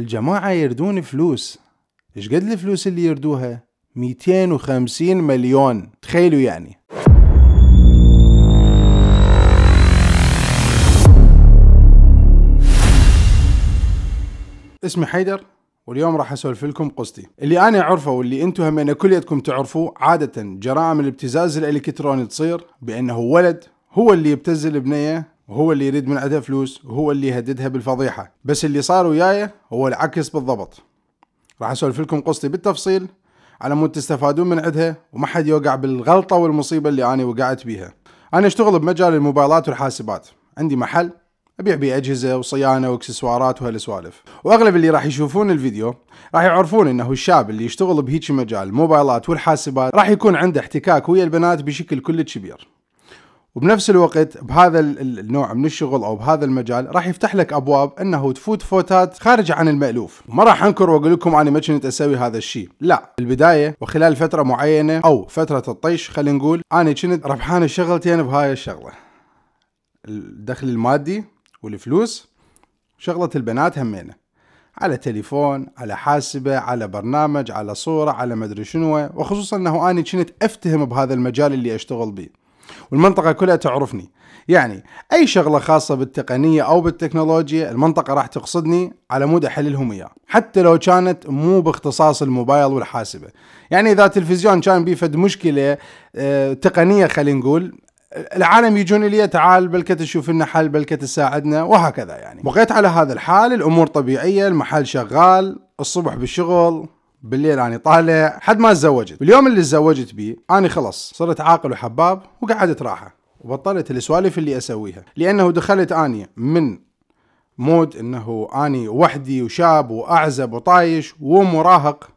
الجماعة يردون فلوس ايش قد الفلوس اللي يردوها 250 مليون تخيلوا يعني اسمي حيدر واليوم راح اسولف لكم قصتي اللي انا اعرفه واللي انتم همين كليتكم تعرفوه عاده جرائم الابتزاز الالكتروني تصير بانه ولد هو اللي يبتز البنيه وهو اللي يريد من عندها فلوس وهو اللي يهددها بالفضيحة بس اللي صار وياي هو العكس بالضبط راح اسولف لكم قصتي بالتفصيل على مود تستفادون من عندها وما حد يوقع بالغلطة والمصيبة اللي أنا وقعت بيها أنا أشتغل بمجال الموبايلات والحاسبات عندي محل ابيع بيه اجهزه وصيانه واكسسوارات وهالسوالف واغلب اللي راح يشوفون الفيديو راح يعرفون انه الشاب اللي يشتغل بهيجي مجال الموبايلات والحاسبات راح يكون عنده احتكاك ويا البنات بشكل كلش كبير وبنفس الوقت بهذا النوع من الشغل او بهذا المجال راح يفتح لك ابواب انه تفوت فوتات خارجه عن المالوف ما راح انكر واقول لكم اني ما كنت اسوي هذا الشيء لا بالبدايه وخلال فتره معينه او فتره الطيش خلينا نقول انا كنت ربحان شغلتين بهاي الشغله الدخل المادي والفلوس شغله البنات همينه على تليفون على حاسبة على برنامج على صورة على مدري شنو وخصوصا انه اني كنت افتهم بهذا المجال اللي اشتغل به والمنطقة كلها تعرفني يعني أي شغلة خاصة بالتقنية أو بالتكنولوجيا المنطقة راح تقصدني على مود أحللهم إياه حتى لو كانت مو باختصاص الموبايل والحاسبة يعني إذا تلفزيون كان بيفد مشكلة آه، تقنية خلينا نقول العالم يجون لي تعال بلكة تشوف لنا حل بلكة تساعدنا وهكذا يعني بقيت على هذا الحال الأمور طبيعية المحل شغال الصبح بالشغل بالليل اني طالع حد ما تزوجت واليوم اللي تزوجت بيه اني خلص صرت عاقل وحباب وقعدت راحه وبطلت السوالف اللي اسويها لانه دخلت اني من مود انه اني وحدي وشاب واعزب وطايش ومراهق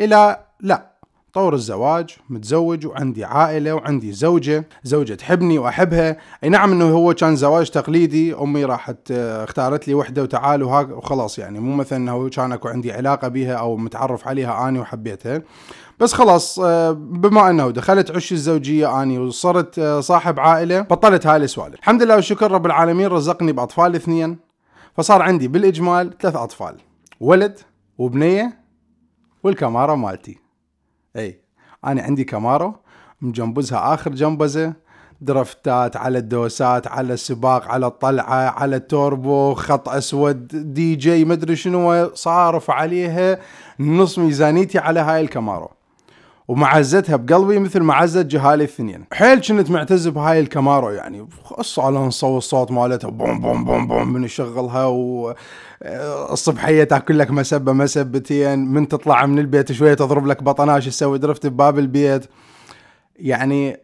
الى لا طور الزواج متزوج وعندي عائلة وعندي زوجة زوجة تحبني وأحبها أي نعم أنه هو كان زواج تقليدي أمي راحت آه، اختارت لي وحدة وتعال وهاك وخلاص يعني مو مثلا أنه كان أكو عندي علاقة بها أو متعرف عليها أني وحبيتها بس خلاص آه، بما انه دخلت عش الزوجيه اني وصرت آه، صاحب عائله بطلت هاي السوالف الحمد لله والشكر رب العالمين رزقني باطفال اثنين فصار عندي بالاجمال ثلاث اطفال ولد وبنيه والكاميرا مالتي اي انا عندي كامارو مجنبزها اخر جنبزه درافتات على الدوسات على السباق على الطلعه على التوربو خط اسود دي جي مدري شنو صارف عليها نص ميزانيتي على هاي الكامارو ومعزتها بقلبي مثل عزت جهالي الثنين حيل كنت معتز بهاي الكامارو يعني خص على نصو الصوت مالتها بوم بوم بوم بوم من يشغلها و آه، الصبحيه تاكل لك مسبه مسبتين من تطلع من البيت شويه تضرب لك بطناش تسوي درفت بباب البيت يعني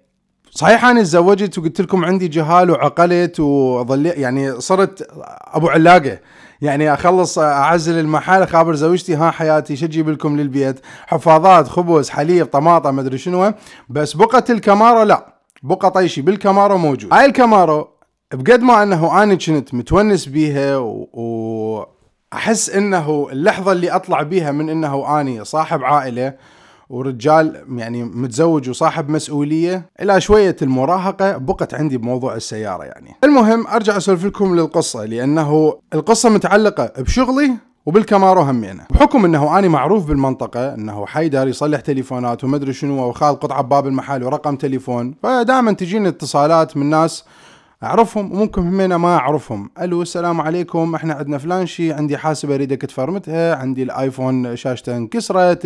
صحيح انا تزوجت وقلت لكم عندي جهال وعقلت وظليت يعني صرت ابو علاقه يعني اخلص اعزل المحل اخابر زوجتي ها حياتي شو اجيب لكم للبيت حفاضات خبز حليب طماطم ما ادري شنو بس بقة الكمارو لا بقى طيشي بالكمارو موجود هاي الكمارو بقد ما انه انا كنت متونس بيها و... احس انه اللحظه اللي اطلع بيها من انه اني صاحب عائله ورجال يعني متزوج وصاحب مسؤوليه الى شويه المراهقه بقت عندي بموضوع السياره يعني. المهم ارجع اسولف لكم للقصه لانه القصه متعلقه بشغلي وبالكامارو همينه يعني. بحكم انه اني معروف بالمنطقه انه حيدر يصلح تليفونات ادري شنو وخال قطعه بباب المحل ورقم تليفون فدائما تجيني اتصالات من ناس اعرفهم وممكن همينة ما اعرفهم الو السلام عليكم احنا عندنا فلان شي عندي حاسبه اريدك تفرمتها عندي الايفون شاشته انكسرت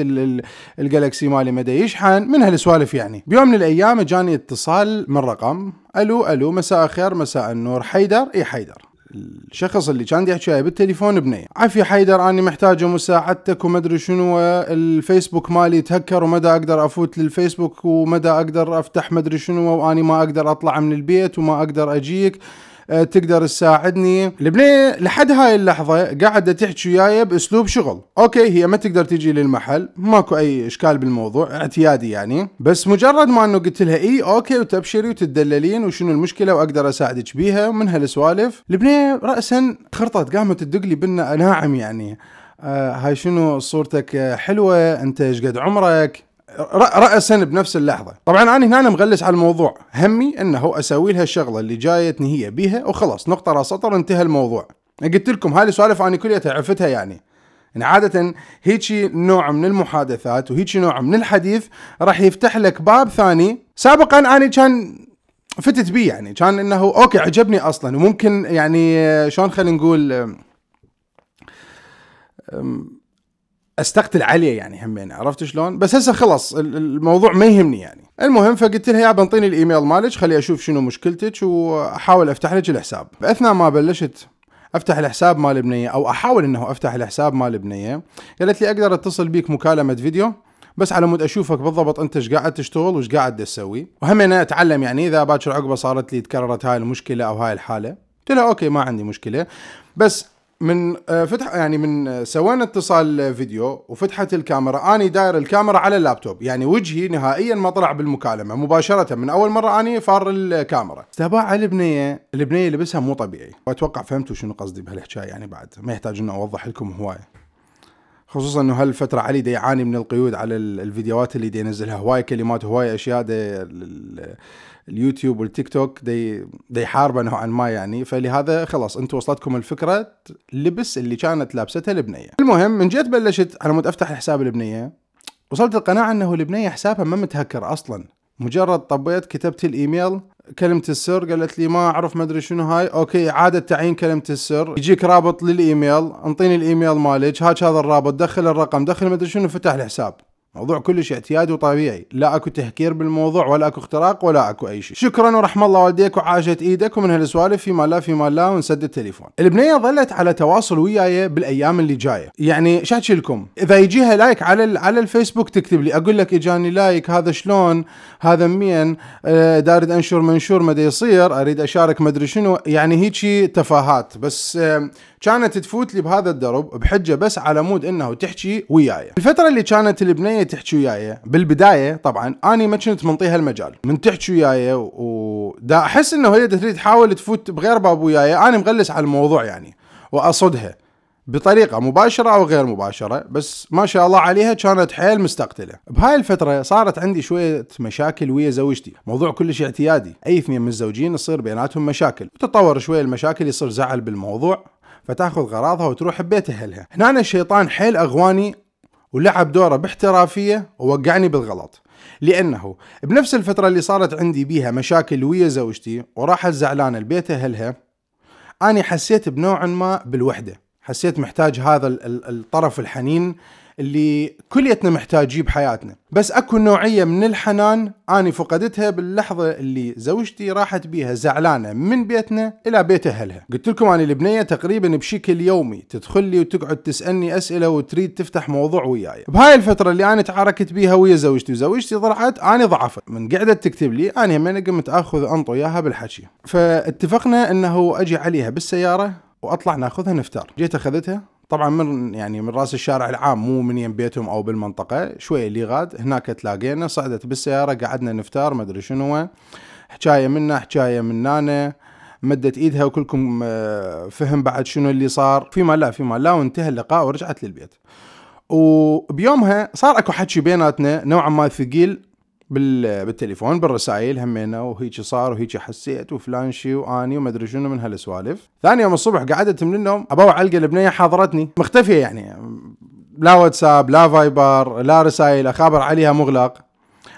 الجالكسي مالي مدى يشحن من هالسوالف يعني بيوم من الايام جاني اتصال من رقم الو الو مساء الخير مساء النور حيدر اي حيدر الشخص اللي كان يحكي وياي بالتليفون بنيه عفي حيدر اني محتاجه مساعدتك وما ادري شنو الفيسبوك مالي تهكر ومدى اقدر افوت للفيسبوك ومدى اقدر افتح ما ادري شنو واني ما اقدر اطلع من البيت وما اقدر اجيك آه، تقدر تساعدني البنية لحد هاي اللحظه قاعده تحكي وياي باسلوب شغل اوكي هي ما تقدر تجي للمحل ماكو اي اشكال بالموضوع اعتيادي يعني بس مجرد ما انه قلت لها اي اوكي وتبشري وتدللين وشنو المشكله واقدر اساعدك بيها ومن هالسوالف البنية راسا خرطت قامت تدق لي ناعم يعني آه هاي شنو صورتك آه، حلوه انت ايش قد عمرك رأسا بنفس اللحظة طبعا أنا هنا مغلس على الموضوع همي أنه أسوي لها الشغلة اللي جايتني هي بيها وخلاص نقطة راس سطر انتهى الموضوع قلت لكم هاي السوالف أنا كليتها عرفتها يعني إن عادة هيجي نوع من المحادثات وهيجي نوع من الحديث راح يفتح لك باب ثاني سابقا أنا كان فتت بي يعني كان انه اوكي عجبني اصلا وممكن يعني آه، شلون خلينا نقول استقتل عليه يعني همين عرفت شلون؟ بس هسه خلص الموضوع ما يهمني يعني. المهم فقلت لها يا بنطيني الايميل مالك خلي اشوف شنو مشكلتك واحاول افتح لك الحساب. باثناء ما بلشت افتح الحساب مال بنيه او احاول انه افتح الحساب مال بنيه قالت لي اقدر اتصل بيك مكالمه فيديو بس على مود اشوفك بالضبط انت ايش قاعد تشتغل وايش قاعد تسوي وهم انا اتعلم يعني اذا باكر عقبه صارت لي تكررت هاي المشكله او هاي الحاله قلت لها اوكي ما عندي مشكله بس من آه، فتح يعني من آه، سوينا اتصال فيديو وفتحت الكاميرا اني داير الكاميرا على اللابتوب يعني وجهي نهائيا ما طلع بالمكالمه مباشره من اول مره اني فار الكاميرا استباع البنيه البنيه لبسها مو طبيعي واتوقع فهمتوا شنو قصدي بهالحكايه يعني بعد ما يحتاج اني اوضح لكم هوايه خصوصا انه هالفتره علي دي يعاني من القيود على الفيديوهات اللي دي ينزلها هواي كلمات هواي اشياء دي اليوتيوب والتيك توك دي دي حاربه نوعا ما يعني فلهذا خلاص انتم وصلتكم الفكره لبس اللي كانت لابستها البنيه. المهم من جيت بلشت على مود افتح حساب البنيه وصلت القناعه انه البنيه حسابها ما متهكر اصلا مجرد طبيت كتبت الايميل كلمه السر قالت لي ما اعرف ما ادري شنو هاي اوكي اعاده تعيين كلمه السر يجيك رابط للايميل انطيني الايميل مالك هاك هذا الرابط دخل الرقم دخل ما ادري شنو فتح الحساب موضوع كلش اعتيادي وطبيعي لا اكو تهكير بالموضوع ولا اكو اختراق ولا اكو اي شيء شكرا ورحم الله والديك وعاشت ايدك ومن هالسوالف فيما لا فيما لا ونسد التليفون البنيه ظلت على تواصل وياي بالايام اللي جايه يعني شاحكي لكم اذا يجيها لايك على على الفيسبوك تكتب لي اقول لك اجاني لايك هذا شلون هذا مين آه، دارد انشر منشور ما يصير اريد اشارك ادري شنو يعني هيك تفاهات بس آه كانت تفوت لي بهذا الدرب بحجه بس على مود انه تحكي وياي الفتره اللي كانت البنيه تحكي وياي بالبدايه طبعا اني ما كنت منطيها المجال من تحكي وياي ودا احس انه هي تريد تحاول تفوت بغير باب وياي انا مغلس على الموضوع يعني واصدها بطريقه مباشره او غير مباشره بس ما شاء الله عليها كانت حيل مستقتله بهاي الفتره صارت عندي شويه مشاكل ويا زوجتي موضوع كلش اعتيادي اي اثنين من الزوجين يصير بيناتهم مشاكل وتطور شويه المشاكل يصير زعل بالموضوع فتاخذ غراضها وتروح ببيت اهلها هنا الشيطان حيل اغواني ولعب دوره باحترافيه ووقعني بالغلط لانه بنفس الفتره اللي صارت عندي بيها مشاكل ويا زوجتي وراحت زعلانه لبيت اهلها اني حسيت بنوع ما بالوحده حسيت محتاج هذا الطرف الحنين اللي كليتنا محتاجيه بحياتنا بس اكو نوعية من الحنان اني فقدتها باللحظة اللي زوجتي راحت بيها زعلانة من بيتنا الى بيت اهلها قلت لكم اني البنية تقريبا بشكل يومي تدخل لي وتقعد تسألني اسئلة وتريد تفتح موضوع وياي بهاي الفترة اللي انا تعاركت بيها ويا زوجتي وزوجتي ضرعت اني ضعفت من قعدت تكتب لي اني من قمت اخذ انطو اياها بالحكي فاتفقنا انه اجي عليها بالسيارة واطلع ناخذها نفطر جيت اخذتها طبعا من يعني من راس الشارع العام مو من يم بيتهم او بالمنطقه شوي اللي غاد هناك تلاقينا صعدت بالسياره قعدنا نفتار ما ادري شنو حكايه منا حكايه من نانا مدت ايدها وكلكم آه، فهم بعد شنو اللي صار فيما لا فيما لا وانتهى اللقاء ورجعت للبيت وبيومها صار اكو حكي بيناتنا نوعا ما ثقيل بالتليفون بالرسائل همينه وهيك صار وهيك حسيت وفلان شي واني وما ادري شنو من هالسوالف ثاني يوم الصبح قعدت من النوم ابوع علقه البنيه حاضرتني مختفيه يعني لا واتساب لا فايبر لا رسائل اخابر عليها مغلق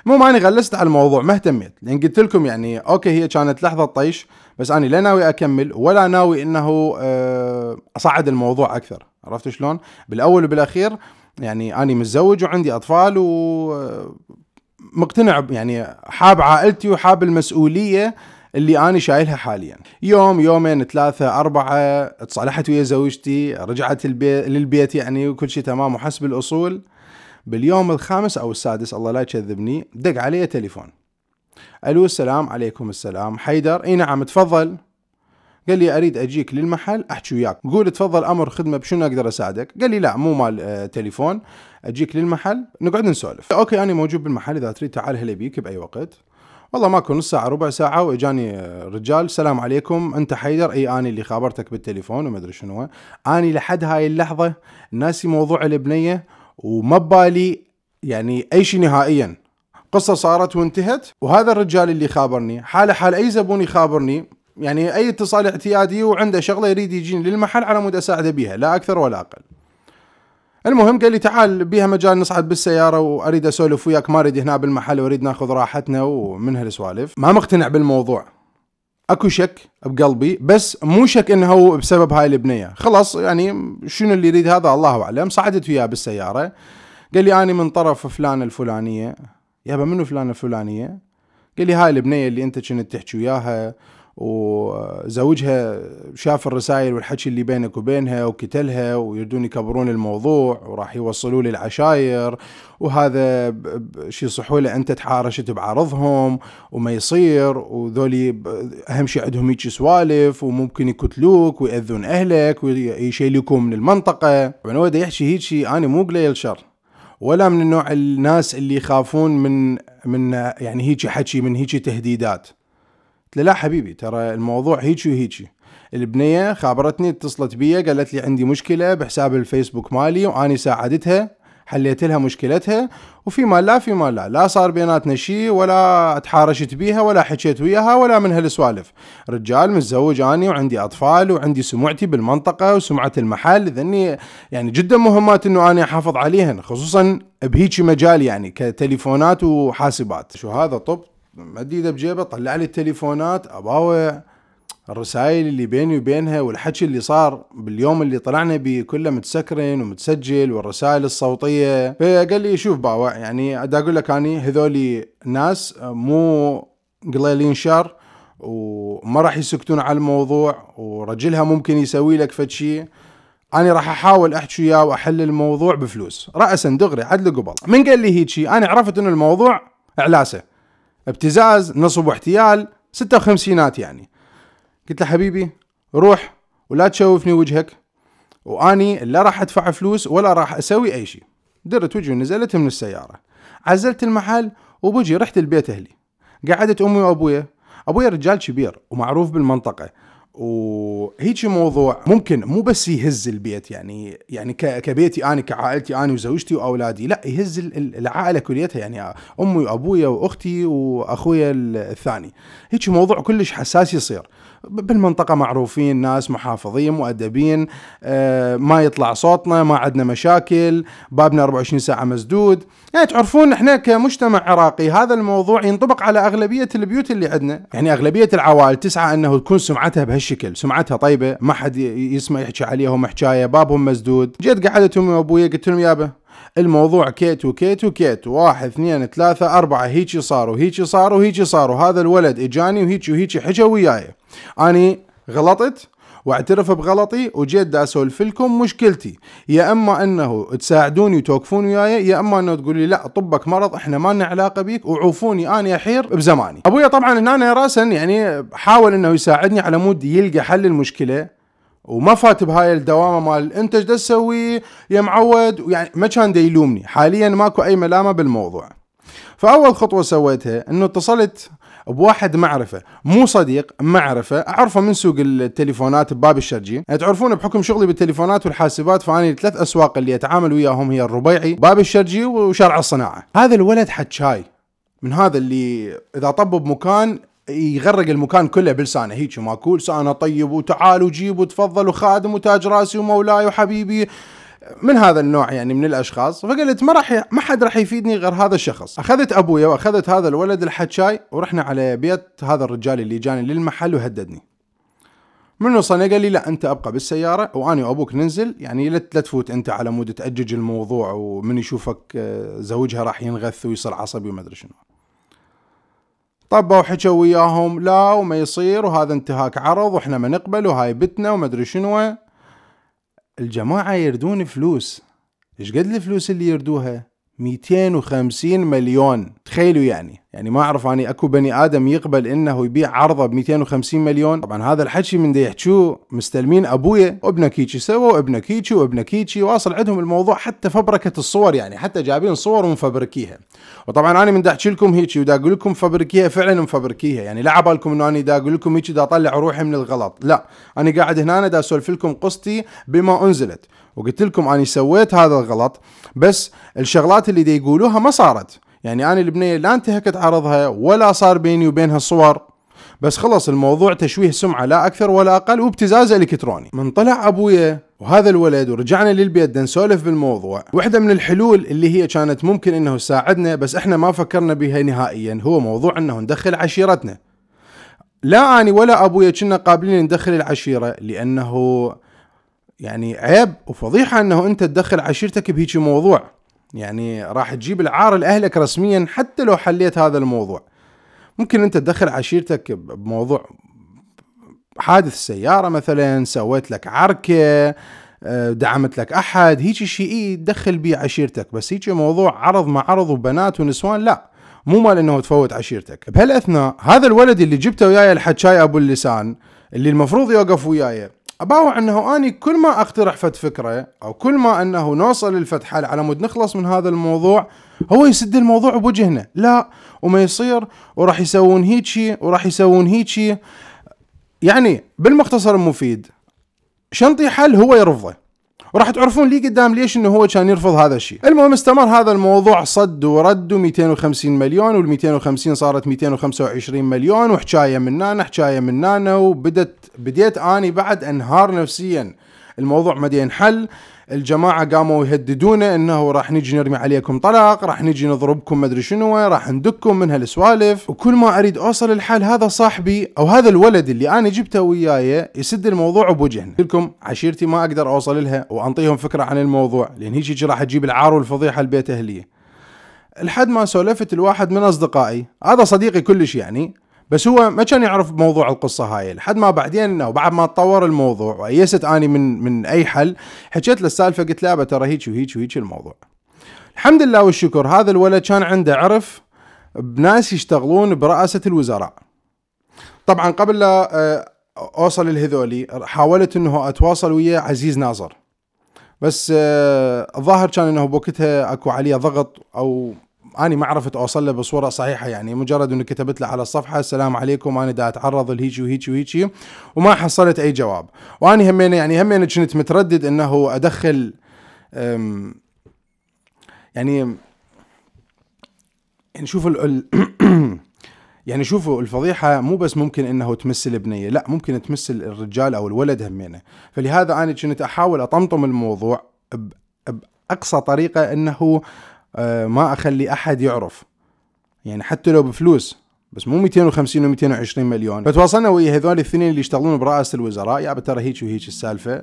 مو ماني غلست على الموضوع ما اهتميت لان قلت لكم يعني اوكي هي كانت لحظه طيش بس انا لا ناوي اكمل ولا ناوي انه آه، اصعد الموضوع اكثر عرفت شلون بالاول وبالاخير يعني اني متزوج وعندي اطفال و آه، مقتنع يعني حاب عائلتي وحاب المسؤوليه اللي انا شايلها حاليا يوم يومين ثلاثة أربعة تصالحت ويا زوجتي رجعت البيت للبيت يعني وكل شيء تمام وحسب الأصول باليوم الخامس أو السادس الله لا يكذبني دق علي تليفون ألو السلام عليكم السلام حيدر اي نعم تفضل قال لي اريد اجيك للمحل احكي وياك قول تفضل امر خدمه بشنو اقدر اساعدك قال لي لا مو مال آه، تليفون اجيك للمحل نقعد نسولف اوكي انا موجود بالمحل اذا تريد تعال هلا بيك باي وقت والله ماكو نص ساعه ربع ساعه واجاني آه، رجال السلام عليكم انت حيدر اي اني اللي خابرتك بالتليفون وما ادري شنو اني لحد هاي اللحظه ناسي موضوع البنيه وما ببالي يعني اي شيء نهائيا قصه صارت وانتهت وهذا الرجال اللي خابرني حاله حال اي زبون يخابرني يعني اي اتصال اعتيادي وعنده شغله يريد يجيني للمحل على مود اساعده بيها لا اكثر ولا اقل المهم قال لي تعال بيها مجال نصعد بالسياره واريد اسولف وياك ما اريد هنا بالمحل واريد ناخذ راحتنا ومن هالسوالف ما مقتنع بالموضوع اكو شك بقلبي بس مو شك انه هو بسبب هاي البنيه خلاص يعني شنو اللي يريد هذا الله اعلم صعدت وياه بالسياره قال لي اني من طرف فلان الفلانيه يابا منو فلان الفلانيه قال لي هاي البنيه اللي انت كنت تحكي وياها وزوجها شاف الرسائل والحكي اللي بينك وبينها وكتلها ويردون يكبرون الموضوع وراح يوصلوا لي العشاير وهذا شي صحولة انت تحارشت بعرضهم وما يصير وذولي اهم شيء عندهم هيك سوالف وممكن يقتلوك ويأذون اهلك ويشيلوكم من المنطقة يعني هو يحكي هيك شيء انا مو قليل شر ولا من النوع الناس اللي يخافون من من يعني هيجي حكي من هيجي تهديدات قلت له لا حبيبي ترى الموضوع هيجي وهيجي البنيه خابرتني اتصلت بي قالت لي عندي مشكله بحساب الفيسبوك مالي واني ساعدتها حليت لها مشكلتها وفي ما لا في ما لا لا صار بيناتنا شيء ولا تحارشت بيها ولا حكيت وياها ولا من هالسوالف رجال متزوج اني وعندي اطفال وعندي سمعتي بالمنطقه وسمعه المحل ذني يعني جدا مهمات انه اني احافظ عليهن خصوصا بهيجي مجال يعني كتليفونات وحاسبات شو هذا طب مد ايده بجيبه طلع لي التليفونات اباوع الرسائل اللي بيني وبينها والحكي اللي صار باليوم اللي طلعنا بيه كله متسكرن ومتسجل والرسائل الصوتيه فقال لي شوف باوع يعني دا اقول لك اني هذولي ناس مو قليلين شر وما راح يسكتون على الموضوع ورجلها ممكن يسوي لك فد شيء انا راح احاول احكي وياه واحل الموضوع بفلوس راسا دغري عدل قبل من قال لي هيجي انا عرفت ان الموضوع علاسه ابتزاز نصب واحتيال ستة وخمسينات يعني قلت له حبيبي روح ولا تشوفني وجهك واني لا راح ادفع فلوس ولا راح اسوي اي شيء درت وجهي ونزلت من السياره عزلت المحل وبجي رحت البيت اهلي قعدت امي وابويا ابويا رجال كبير ومعروف بالمنطقه وهيجي موضوع ممكن مو بس يهز البيت يعني يعني كبيتي انا كعائلتي انا وزوجتي واولادي لا يهز العائله كليتها يعني امي وابويا واختي واخويا الثاني هيجي موضوع كلش حساس يصير بالمنطقة معروفين ناس محافظين مؤدبين آه، ما يطلع صوتنا ما عندنا مشاكل بابنا 24 ساعة مسدود يعني تعرفون احنا كمجتمع عراقي هذا الموضوع ينطبق على أغلبية البيوت اللي عندنا يعني أغلبية العوائل تسعى أنه تكون سمعتها بهالشكل سمعتها طيبة ما حد يسمع يحكي عليهم حكاية بابهم مسدود جيت قعدت أمي وأبوي قلت لهم يابا الموضوع كيت وكيت وكيت واحد اثنين ثلاثة أربعة هيجي صار وهيجي صار وهيجي صار وهذا الولد اجاني وهيجي وهيجي حكى وياي اني غلطت واعترف بغلطي وجيت دا اسولف لكم مشكلتي يا اما انه تساعدوني وتوقفون وياي يا اما انه تقول لي لا طبك مرض احنا ما لنا علاقه بيك وعوفوني انا احير بزماني ابويا طبعا هنا راسا يعني حاول انه يساعدني على مود يلقى حل المشكله وما فات بهاي الدوامه مال انت ايش تسوي يا معود يعني ما كان يلومني حاليا ماكو اي ملامه بالموضوع فاول خطوه سويتها انه اتصلت بواحد معرفه مو صديق معرفه اعرفه من سوق التليفونات بباب الشرجي يعني تعرفون بحكم شغلي بالتليفونات والحاسبات فاني الثلاث اسواق اللي اتعامل وياهم هي الربيعي باب الشرجي وشارع الصناعه هذا الولد شاي من هذا اللي اذا طب بمكان يغرق المكان كله بلسانه هيك ماكول سانا طيب وتعال وجيب وتفضل وخادم وتاج راسي ومولاي وحبيبي من هذا النوع يعني من الاشخاص فقلت ما راح ما حد راح يفيدني غير هذا الشخص اخذت ابويا واخذت هذا الولد الحشاي ورحنا على بيت هذا الرجال اللي جاني للمحل وهددني من وصلنا قال لي لا انت ابقى بالسياره واني وابوك ننزل يعني لا تفوت انت على مود تاجج الموضوع ومن يشوفك آه، زوجها راح ينغث ويصير عصبي وما ادري شنو طب وحكوا وياهم لا وما يصير وهذا انتهاك عرض واحنا ما نقبل وهاي بتنا وما ادري شنو الجماعة يردون فلوس ايش قد الفلوس اللي يردوها 250 مليون تخيلوا يعني يعني ما اعرف اني اكو بني ادم يقبل انه يبيع عرضه ب 250 مليون طبعا هذا الحكي من يحكوا مستلمين ابويا وابنك هيجي سوى وابنك هيجي وابنك هيجي واصل عندهم الموضوع حتى فبركه الصور يعني حتى جايبين صور ومفبركيها وطبعا انا من احكي لكم هيجي ودا اقول لكم فبركيها فعلا مفبركيها يعني لا عبالكم انه انا دا اقول لكم هيجي دا اطلع روحي من الغلط لا انا قاعد هنا دا اسولف لكم قصتي بما انزلت وقلت لكم اني سويت هذا الغلط بس الشغلات اللي دي يقولوها ما صارت يعني انا البنيه لا انتهكت عرضها ولا صار بيني وبينها صور بس خلص الموضوع تشويه سمعه لا اكثر ولا اقل وابتزاز الكتروني من طلع ابويا وهذا الولد ورجعنا للبيت نسولف بالموضوع واحدة من الحلول اللي هي كانت ممكن انه تساعدنا بس احنا ما فكرنا بها نهائيا هو موضوع انه ندخل عشيرتنا لا اني ولا ابويا كنا قابلين ندخل العشيره لانه يعني عيب وفضيحه انه انت تدخل عشيرتك بهيجي موضوع يعني راح تجيب العار لاهلك رسميا حتى لو حليت هذا الموضوع ممكن انت تدخل عشيرتك بموضوع حادث سياره مثلا سويت لك عركه آه، دعمت لك احد هيجي شيء إيه، تدخل بيه عشيرتك بس هيجي موضوع عرض مع عرض وبنات ونسوان لا مو مال انه تفوت عشيرتك بهالاثناء هذا الولد اللي جبته وياي الحجاي ابو اللسان اللي المفروض يوقف وياي اباوع انه اني كل ما اقترح فد فكره او كل ما انه نوصل للفد حل على مود نخلص من هذا الموضوع هو يسد الموضوع بوجهنا لا وما يصير وراح يسوون هيجي وراح يسوون هيجي يعني بالمختصر المفيد شنطي حل هو يرفضه وراح تعرفون لي قدام ليش انه هو كان يرفض هذا الشيء المهم استمر هذا الموضوع صد ورد 250 مليون وال 250 صارت 225 مليون وحكايه من نانا حكايه من نانا وبدت بديت اني بعد انهار نفسيا الموضوع ما ينحل الجماعه قاموا يهددونه انه راح نجي نرمي عليكم طلاق راح نجي نضربكم مدري شنو راح ندكم من هالسوالف وكل ما اريد اوصل الحال هذا صاحبي او هذا الولد اللي انا جبته وياي يسد الموضوع بوجهنا لكم عشيرتي ما اقدر اوصل لها وانطيهم فكره عن الموضوع لان هيجي راح تجيب العار والفضيحه لبيت اهليه لحد ما سولفت الواحد من اصدقائي هذا صديقي كلش يعني بس هو ما كان يعرف موضوع القصه هاي لحد ما بعدين بعد ما تطور الموضوع وايست اني من من اي حل حكيت له السالفه قلت له ترى هيك وهيك وهيك الموضوع الحمد لله والشكر هذا الولد كان عنده عرف بناس يشتغلون برئاسه الوزراء طبعا قبل لا آه، اوصل لهذولي حاولت انه اتواصل ويا عزيز ناصر بس آه، الظاهر كان انه بوقتها اكو عليه ضغط او اني ما عرفت اوصل له بصوره صحيحه يعني مجرد اني كتبت له على الصفحه السلام عليكم انا دا اتعرض لهيجي وهيجي وهيجي وما حصلت اي جواب واني همين يعني همين كنت متردد انه ادخل يعني يعني شوفوا ال... يعني شوفوا الفضيحه مو بس ممكن انه تمس البنيه لا ممكن تمس الرجال او الولد همينه فلهذا انا كنت احاول اطمطم الموضوع باقصى طريقه انه آه، ما اخلي احد يعرف يعني حتى لو بفلوس بس مو 250 و 220 مليون فتواصلنا ويا هذول الاثنين اللي يشتغلون برئاسه الوزراء يا ترى هيك وهيك السالفه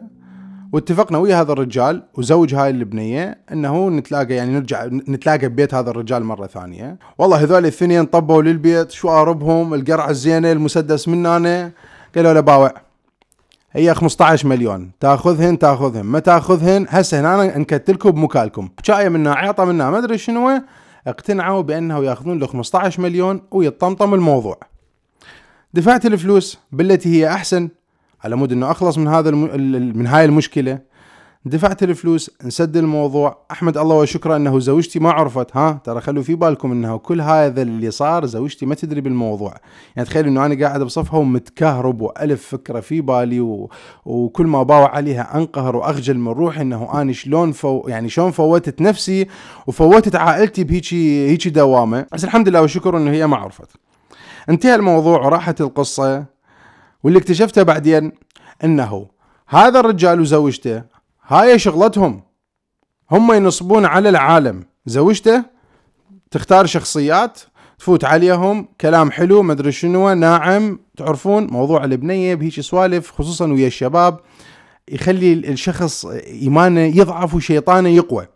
واتفقنا ويا هذا الرجال وزوج هاي البنيه انه نتلاقى يعني نرجع نتلاقى ببيت هذا الرجال مره ثانيه والله هذول الاثنين طبوا للبيت شو اربهم القرعه الزينه المسدس من انا قالوا له باوع هي 15 مليون تاخذهن تاخذهن ما تاخذهن هسه هنا انكت بمكالكم شايه منا عيطه منا ما ادري شنو اقتنعوا بانه ياخذون له 15 مليون ويطمطم الموضوع دفعت الفلوس بالتي هي احسن على مود انه اخلص من هذا الم... من هاي المشكله دفعت الفلوس نسد الموضوع احمد الله وشكره انه زوجتي ما عرفت ها ترى خلوا في بالكم انه كل هذا اللي صار زوجتي ما تدري بالموضوع يعني تخيل انه انا قاعد بصفها ومتكهرب والف فكره في بالي و... وكل ما باوع عليها انقهر واخجل من روحي انه انا شلون فو... يعني شلون فوتت نفسي وفوتت عائلتي بهيجي هيجي دوامه بس الحمد لله وشكر انه هي ما عرفت انتهى الموضوع وراحت القصه واللي اكتشفته بعدين انه هذا الرجال وزوجته هاي شغلتهم هم ينصبون على العالم زوجته تختار شخصيات تفوت عليهم كلام حلو مدري شنو ناعم تعرفون موضوع البنيه بهيك سوالف خصوصا ويا الشباب يخلي الشخص ايمانه يضعف وشيطانه يقوى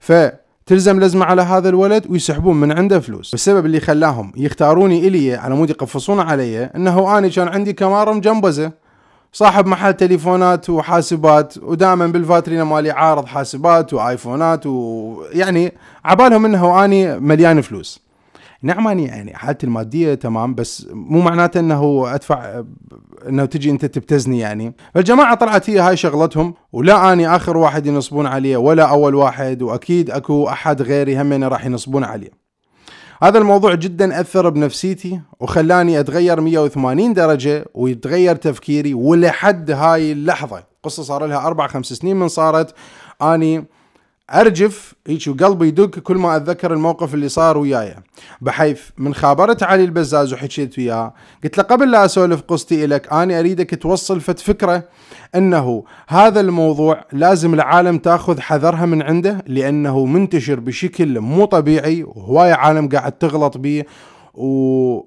فتلزم لزمه على هذا الولد ويسحبون من عنده فلوس والسبب اللي خلاهم يختاروني الي على مود يقفصون علي انه اني كان عندي كمارم جنبزه صاحب محل تليفونات وحاسبات ودائما بالفاترينا مالي عارض حاسبات وايفونات ويعني عبالهم انه واني مليان فلوس نعم اني يعني حالتي الماديه تمام بس مو معناته انه ادفع انه تجي انت تبتزني يعني فالجماعه طلعت هي هاي شغلتهم ولا اني اخر واحد ينصبون عليه ولا اول واحد واكيد اكو احد غيري هم راح ينصبون عليه هذا الموضوع جدا أثر بنفسيتي وخلاني أتغير 180 درجة ويتغير تفكيري ولحد هاي اللحظة قصة صار لها أربع خمس سنين من صارت أني ارجف هيك وقلبي يدق كل ما اتذكر الموقف اللي صار وياي بحيث من خابرت علي البزاز وحكيت وياه قلت له قبل لا اسولف قصتي لك انا اريدك توصل فت فكره انه هذا الموضوع لازم العالم تاخذ حذرها من عنده لانه منتشر بشكل مو طبيعي وهواية عالم قاعد تغلط بيه و...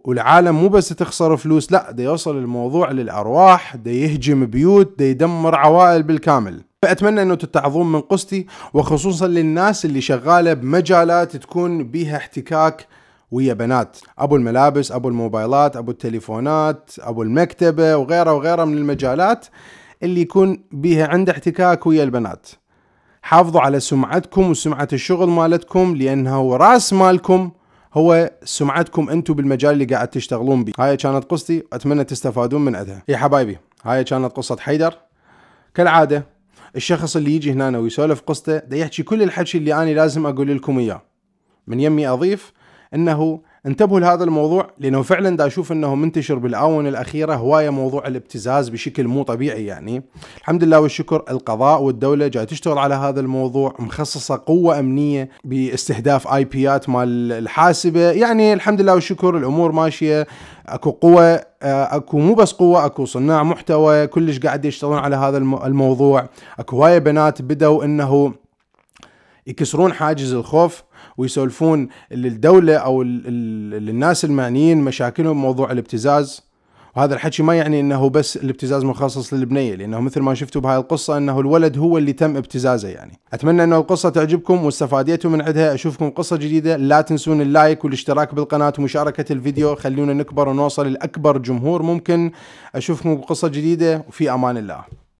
والعالم مو بس تخسر فلوس لا ده يوصل الموضوع للأرواح ده يهجم بيوت ده يدمر عوائل بالكامل فأتمنى أنه تتعظون من قصتي وخصوصا للناس اللي شغالة بمجالات تكون بيها احتكاك ويا بنات ابو الملابس ابو الموبايلات ابو التليفونات ابو المكتبه وغيره وغيره من المجالات اللي يكون بيها عنده احتكاك ويا البنات حافظوا على سمعتكم وسمعه الشغل مالتكم لانها هو راس مالكم هو سمعتكم انتم بالمجال اللي قاعد تشتغلون به هاي كانت قصتي اتمنى تستفادون من عدها يا حبايبي هاي كانت قصه حيدر كالعاده الشخص اللي يجي هنا ويسولف قصته ده يحكي كل الحكي اللي انا لازم اقول لكم اياه من يمي اضيف انه انتبهوا لهذا الموضوع لانه فعلا دا اشوف انه منتشر بالاونه الاخيره هوايه موضوع الابتزاز بشكل مو طبيعي يعني الحمد لله والشكر القضاء والدوله جاي تشتغل على هذا الموضوع مخصصه قوه امنيه باستهداف اي بيات مال الحاسبه يعني الحمد لله والشكر الامور ماشيه اكو قوه آه، اكو مو بس قوه اكو صناع محتوى كلش قاعد يشتغلون على هذا الموضوع اكو هوايه بنات بدوا انه يكسرون حاجز الخوف ويسولفون للدوله او للناس المعنيين مشاكلهم موضوع الابتزاز وهذا الحكي ما يعني انه بس الابتزاز مخصص للبنيه لانه مثل ما شفتوا بهاي القصه انه الولد هو اللي تم ابتزازه يعني اتمنى انه القصه تعجبكم واستفاديتوا من عندها اشوفكم قصه جديده لا تنسون اللايك والاشتراك بالقناه ومشاركه الفيديو خلونا نكبر ونوصل لاكبر جمهور ممكن اشوفكم بقصه جديده وفي امان الله